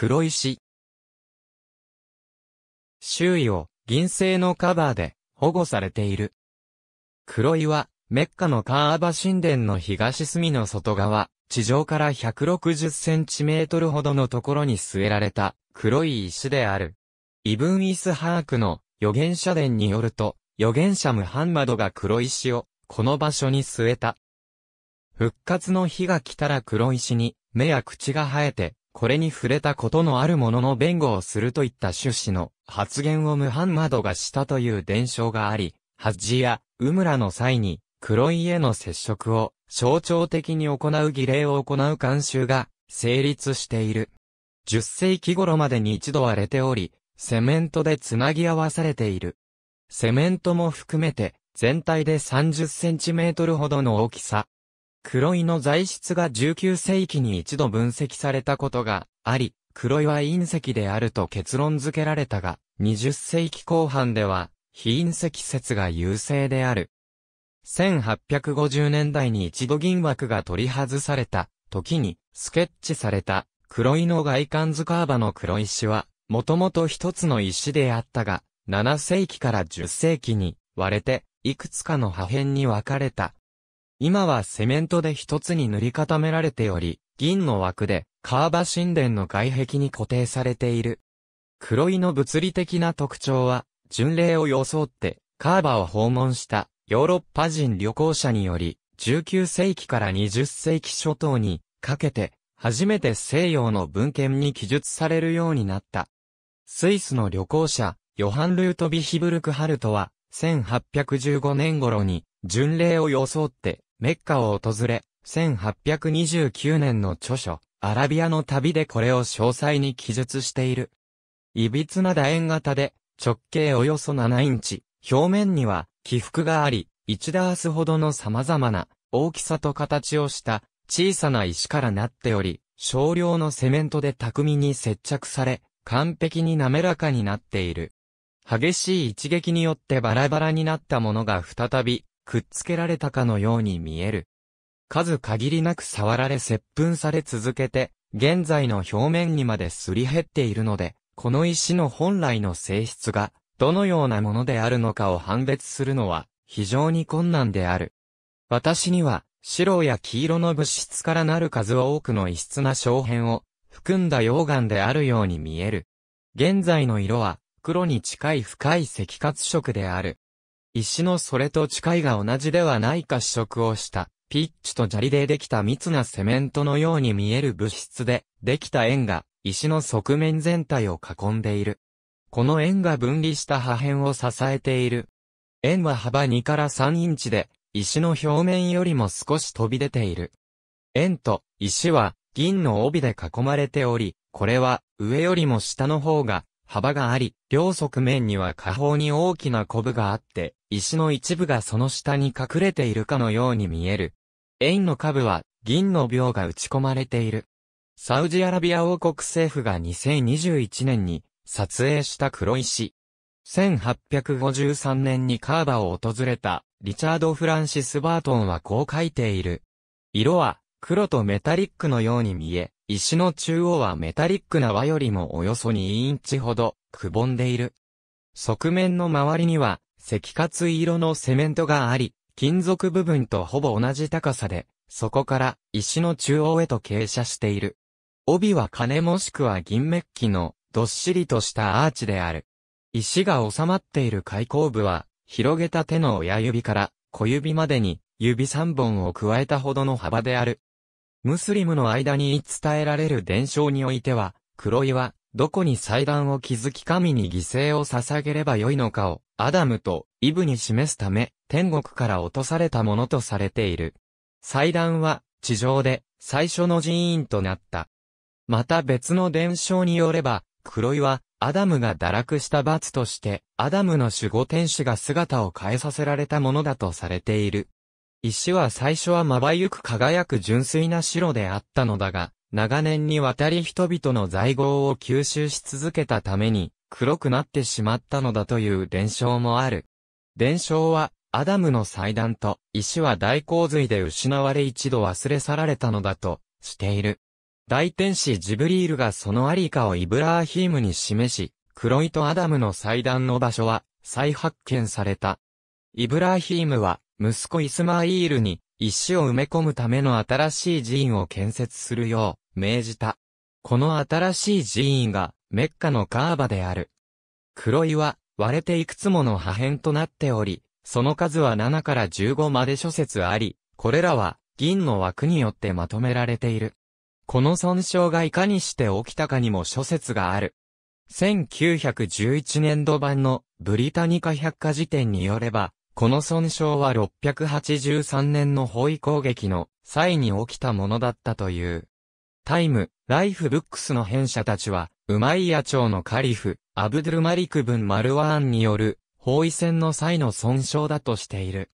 黒石。周囲を銀製のカバーで保護されている。黒岩、メッカのカーバ神殿の東隅の外側、地上から160センチメートルほどのところに据えられた黒い石である。イブン・イスハークの預言者伝によると、預言者ムハンマドが黒石をこの場所に据えた。復活の日が来たら黒石に目や口が生えてこれに触れたことのあるものの弁護をするといった趣旨の発言をムハンマドがしたという伝承があり、ハッジやウムラの際に黒い家の接触を象徴的に行う儀礼を行う慣習が成立している。10世紀頃までに一度割れており、セメントでつなぎ合わされている。セメントも含めて全体で30センチメートルほどの大きさ、黒井の材質が19世紀に一度分析されたことがあり、黒井は隕石であると結論付けられたが、20世紀後半では、非隕石説が優勢である。1850年代に一度銀枠が取り外された時にスケッチされた黒井の外観図カーバの黒石はもともと一つの石であったが7世紀から10世紀に割れていくつかの破片に分かれた今はセメントで一つに塗り固められており、銀の枠で、カーバ神殿の外壁に固定されている。黒井の物理的な特徴は、巡礼を装って、カーバを訪問したヨーロッパ人旅行者により、19世紀から20世紀初頭にかけて、初めて西洋の文献に記述されるようになった。スイスの旅行者、ヨハン・ルート・ビヒブルク・ハルトは、1815年頃に、巡礼を装って、メッカを訪れ、1829年の著書、アラビアの旅でこれを詳細に記述している。いびつな楕円型で、直径およそ7インチ、表面には起伏があり、1ダースほどの様々な大きさと形をした小さな石からなっており、少量のセメントで巧みに接着され、完璧に滑らかになっている。激しい一撃によってバラバラになったものが再びくっつけられたかのように見える。数限りなく触られ接吻され続けて、現在の表面にまですり減っているので、この石の本来の性質が、どのようなものであるのかを判別するのは、非常に困難である。私には、白や黄色の物質からなる数多くの異質な小片を、含んだ溶岩であるように見える。現在の色は、黒に近い深い赤褐色である。石のそれと近いが同じではないか試食をした、ピッチと砂利でできた密なセメントのように見える物質で、できた円が、石の側面全体を囲んでいる。この円が分離した破片を支えている。円は幅2から3インチで、石の表面よりも少し飛び出ている。円と石は銀の帯で囲まれており、これは上よりも下の方が幅があり、両側面には下方に大きなコブがあって、石の一部がその下に隠れているかのように見える。円の下部は銀の秒が打ち込まれている。サウジアラビア王国政府が2021年に撮影した黒石。1853年にカーバを訪れたリチャード・フランシス・バートンはこう書いている。色は黒とメタリックのように見え、石の中央はメタリックな輪よりもおよそ2インチほどくぼんでいる。側面の周りには赤活色のセメントがあり、金属部分とほぼ同じ高さで、そこから石の中央へと傾斜している。帯は金もしくは銀メッキのどっしりとしたアーチである。石が収まっている開口部は、広げた手の親指から小指までに指3本を加えたほどの幅である。ムスリムの間に伝えられる伝承においては、黒岩、どこに祭壇を築き神に犠牲を捧げればよいのかを、アダムとイブに示すため、天国から落とされたものとされている。祭壇は、地上で、最初の寺院となった。また別の伝承によれば、黒いは、アダムが堕落した罰として、アダムの守護天使が姿を変えさせられたものだとされている。石は最初はまばゆく輝く純粋な白であったのだが、長年にわたり人々の在業を吸収し続けたために、黒くなってしまったのだという伝承もある。伝承は、アダムの祭壇と、石は大洪水で失われ一度忘れ去られたのだと、している。大天使ジブリールがそのありかをイブラーヒームに示し、黒いとアダムの祭壇の場所は、再発見された。イブラーヒームは、息子イスマイールに、石を埋め込むための新しい寺院を建設するよう命じた。この新しい寺院がメッカのカーバである。黒岩、割れていくつもの破片となっており、その数は7から15まで諸説あり、これらは銀の枠によってまとめられている。この損傷がいかにして起きたかにも諸説がある。1911年度版のブリタニカ百科事典によれば、この損傷は683年の包囲攻撃の際に起きたものだったという。タイム、ライフブックスの編者たちは、ウマイヤ朝のカリフ、アブドゥルマリクブン・マルワーンによる包囲戦の際の損傷だとしている。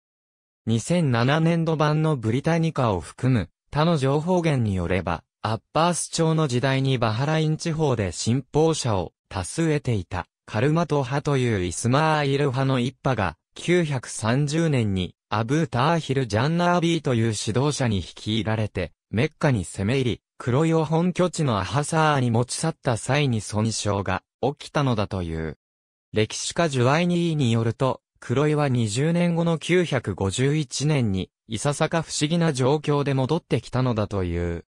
2007年度版のブリタニカを含む他の情報源によれば、アッバース朝の時代にバハライン地方で信奉者を多数得ていたカルマト派というイスマーイル派の一派が930年にアブー・ターヒル・ジャンナービーという指導者に率いられて、メッカに攻め入り、黒いを本拠地のアハサーに持ち去った際に損傷が起きたのだという。歴史家ジュワイニーによると、黒井は20年後の951年に、いささか不思議な状況で戻ってきたのだという。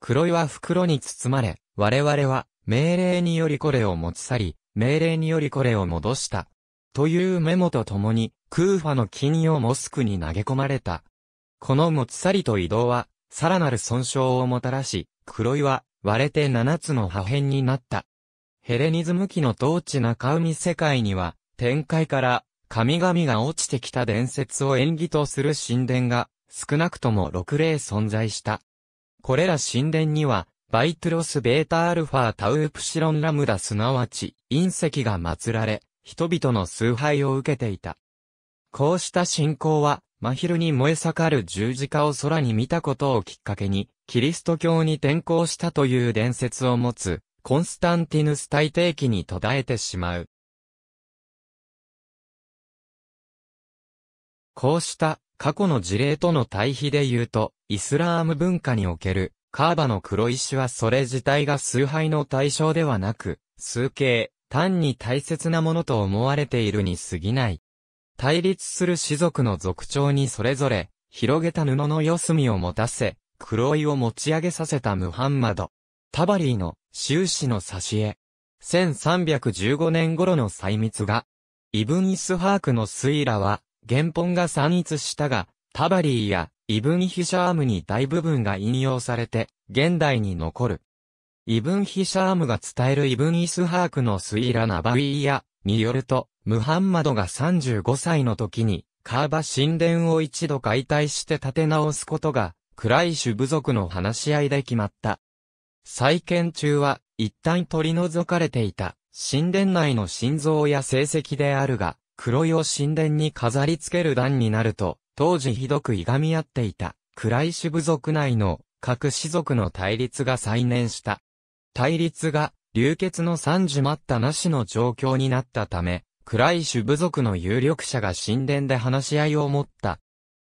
黒井は袋に包まれ、我々は命令によりこれを持ち去り、命令によりこれを戻した。というメモとともに、クーファの金をモスクに投げ込まれた。このもっさりと移動は、さらなる損傷をもたらし、黒いは割れて7つの破片になった。ヘレニズム期の統治中海世界には、天界から神々が落ちてきた伝説を演技とする神殿が少なくとも6例存在した。これら神殿には、バイトロスベータアルファタウープシロンラムダすなわち隕石が祀られ、人々の崇拝を受けていた。こうした信仰は、真昼に燃え盛る十字架を空に見たことをきっかけに、キリスト教に転向したという伝説を持つ、コンスタンティヌス大帝記に途絶えてしまう。こうした過去の事例との対比で言うと、イスラーム文化におけるカーバの黒石はそれ自体が崇拝の対象ではなく、崇敬、単に大切なものと思われているに過ぎない。対立する士族の族長にそれぞれ、広げた布の四隅を持たせ、黒いを持ち上げさせたムハンマド。タバリーの、終始の差し絵。1315年頃の細密画。イブン・イスハークのスイラは、原本が散逸したが、タバリーやイブン・ヒシャームに大部分が引用されて、現代に残る。イブン・ヒシャームが伝えるイブン・イスハークのスイラ・ナバウィーヤによると、ムハンマドが35歳の時に、カーバ神殿を一度解体して立て直すことが、クライシュ部族の話し合いで決まった。再建中は、一旦取り除かれていた、神殿内の心臓や成績であるが、黒いを神殿に飾り付ける段になると、当時ひどくいがみ合っていた、クライシュ部族内の、各氏族の対立が再燃した。対立が流血の惨事待ったなしの状況になったため、暗い種部族の有力者が神殿で話し合いを持った。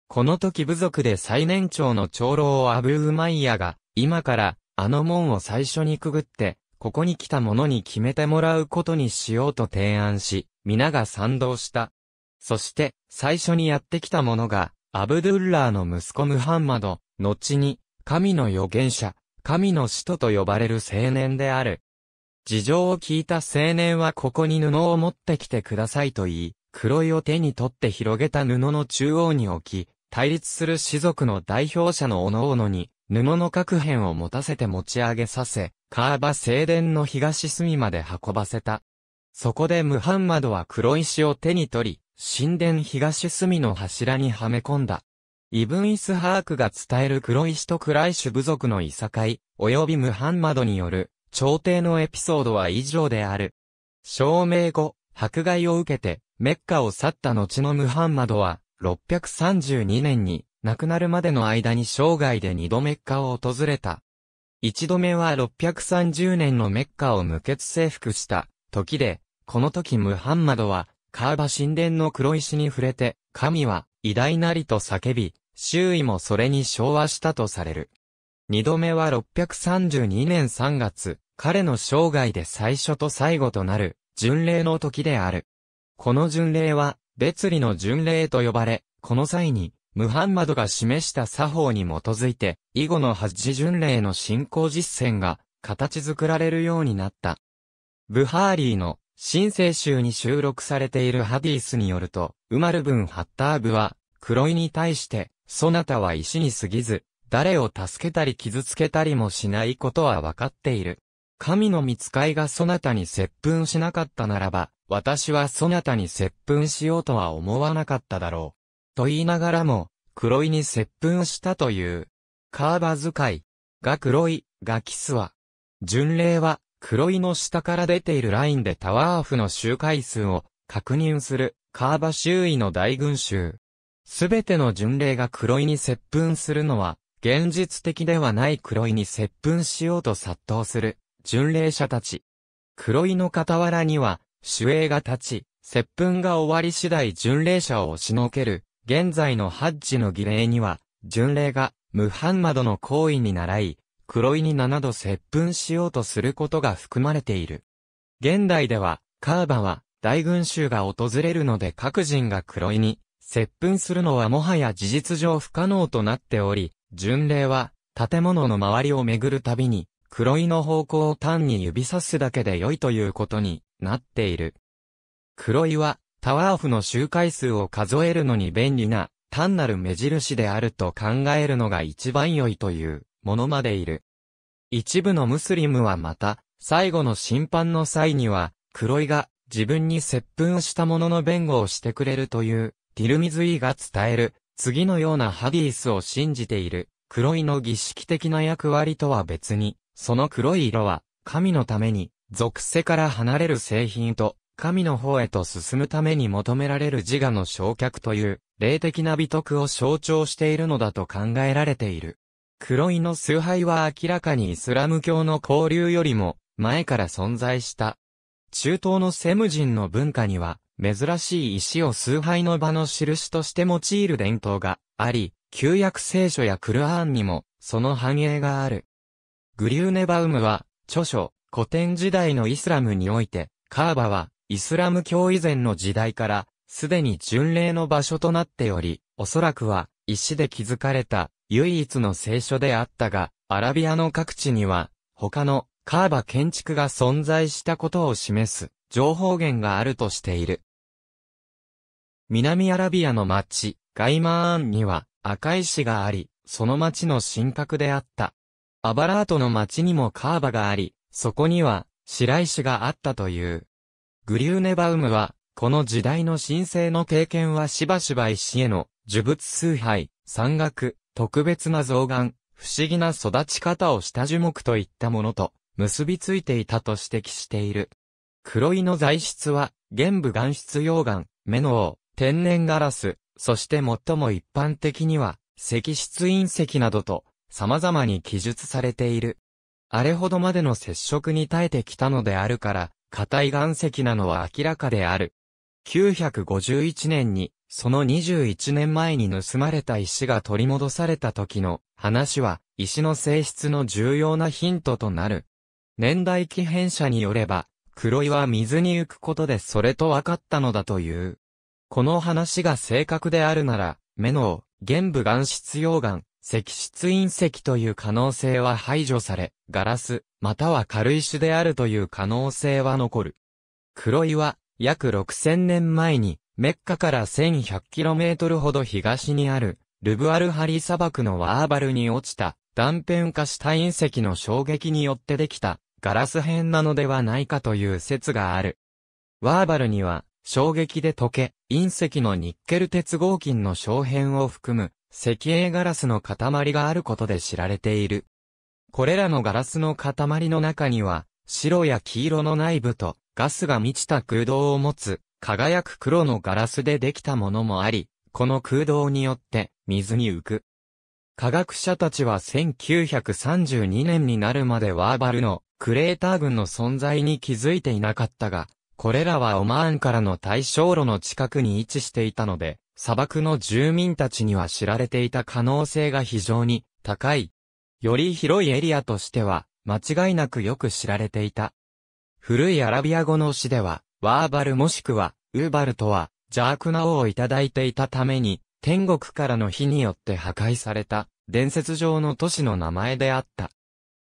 この時部族で最年長の長老アブウマイヤが、今からあの門を最初にくぐって、ここに来た者に決めてもらうことにしようと提案し、皆が賛同した。そして、最初にやってきた者が、アブドゥッラーの息子ムハンマド、後に、神の預言者、神の使徒と呼ばれる青年である。事情を聞いた青年はここに布を持ってきてくださいと言い、黒いを手に取って広げた布の中央に置き、対立する士族の代表者のおのおのに、布の各辺を持たせて持ち上げさせ、カーバ聖殿の東隅まで運ばせた。そこでムハンマドは黒石を手に取り、神殿東隅の柱にはめ込んだ。イブン・イスハークが伝える黒石とクライシュ部族のいさかい、及びムハンマドによる、朝廷のエピソードは以上である。証明後、迫害を受けて、メッカを去った後のムハンマドは、632年に、亡くなるまでの間に生涯で二度メッカを訪れた。一度目は630年のメッカを無血征服した時で、この時ムハンマドは、カーバ神殿の黒石に触れて、神は偉大なりと叫び、周囲もそれに昭和したとされる。二度目は632年3月、彼の生涯で最初と最後となる、巡礼の時である。この巡礼は、別理の巡礼と呼ばれ、この際に、ムハンマドが示した作法に基づいて、以後のハッジ巡礼の信仰実践が、形作られるようになった。ブハーリーの、新聖集に収録されているハディースによると、ウマルブン・ハッターブは、クロイに対して、そなたは石に過ぎず、誰を助けたり傷つけたりもしないことはわかっている。神の見使いがそなたに接吻しなかったならば、私はそなたに接吻しようとは思わなかっただろう。と言いながらも、黒井に接吻したという。カーバ使い、が黒い、がキスは、巡礼は、黒井の下から出ているラインでタワーフの周回数を確認する、カーバ周囲の大群衆。すべての巡礼が黒井に接吻するのは、現実的ではない黒井に接吻しようと殺到する、巡礼者たち。黒井の傍らには、守衛が立ち、接吻が終わり次第巡礼者を押しのける、現在のハッジの儀礼には、巡礼が、ムハンマドの行為に習い、黒井に7度接吻しようとすることが含まれている。現代では、カーバは、大群衆が訪れるので各人が黒井に、接吻するのはもはや事実上不可能となっており、巡礼は、建物の周りを巡るたびに、黒いの方向を単に指さすだけで良いということになっている。黒いは、タワーフの周回数を数えるのに便利な、単なる目印であると考えるのが一番良いというものまでいる。一部のムスリムはまた、最後の審判の際には、黒いが自分に接吻した者の弁護をしてくれるというティルミズイが伝える、次のようなハディースを信じている、黒いの儀式的な役割とは別に、その黒い色は、神のために、属性から離れる製品と、神の方へと進むために求められる自我の焼却という、霊的な美徳を象徴しているのだと考えられている。黒井の崇拝は明らかにイスラム教の交流よりも、前から存在した。中東のセム人の文化には、珍しい石を崇拝の場の印として用いる伝統があり、旧約聖書やクルアーンにも、その繁栄がある。グリューネバウムは、著書、古典時代のイスラムにおいて、カーバは、イスラム教以前の時代から、すでに巡礼の場所となっており、おそらくは、石で築かれた、唯一の聖書であったが、アラビアの各地には、他の、カーバ建築が存在したことを示す。情報源があるとしている。南アラビアの町、ガイマーンには赤石があり、その町の神格であった。アバラートの町にもカーバがあり、そこには白石があったという。グリューネバウムは、この時代の神聖の経験はしばしば石への呪物崇拝、山岳、特別な増願、不思議な育ち方をした樹木といったものと結びついていたと指摘している。黒いの材質は、玄武岩質溶岩、目の王、天然ガラス、そして最も一般的には、石質隕石などと、様々に記述されている。あれほどまでの接触に耐えてきたのであるから、硬い岩石なのは明らかである。951年に、その21年前に盗まれた石が取り戻された時の話は、石の性質の重要なヒントとなる。年代記変者によれば、黒井は水に浮くことでそれと分かったのだという。この話が正確であるなら、メノウ、玄武岩質溶岩、石質隕石という可能性は排除され、ガラス、または軽石であるという可能性は残る。黒井は、約6000年前に、メッカから 1100km ほど東にある、ルブアルハリ砂漠のワーバルに落ちた、断片化した隕石の衝撃によってできた、ガラス片なのではないかという説がある。ワーバルには、衝撃で溶け、隕石のニッケル鉄合金の小片を含む、石英ガラスの塊があることで知られている。これらのガラスの塊の中には、白や黄色の内部と、ガスが満ちた空洞を持つ、輝く黒のガラスでできたものもあり、この空洞によって、水に浮く。科学者たちは1932年になるまでワーバルのクレーター群の存在に気づいていなかったが、これらはオマーンからの対象路の近くに位置していたので、砂漠の住民たちには知られていた可能性が非常に高い。より広いエリアとしては、間違いなくよく知られていた。古いアラビア語の詩では、ワーバルもしくは、ウーバルとは、邪悪な王をいただいていたために、天国からの火によって破壊された、伝説上の都市の名前であった。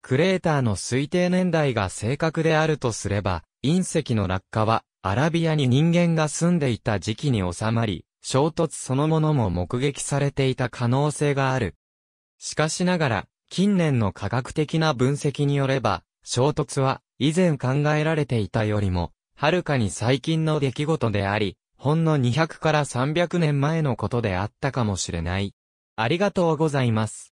クレーターの推定年代が正確であるとすれば、隕石の落下は、アラビアに人間が住んでいた時期に収まり、衝突そのものも目撃されていた可能性がある。しかしながら、近年の科学的な分析によれば、衝突は、以前考えられていたよりも、はるかに最近の出来事であり、ほんの200から300年前のことであったかもしれない。ありがとうございます。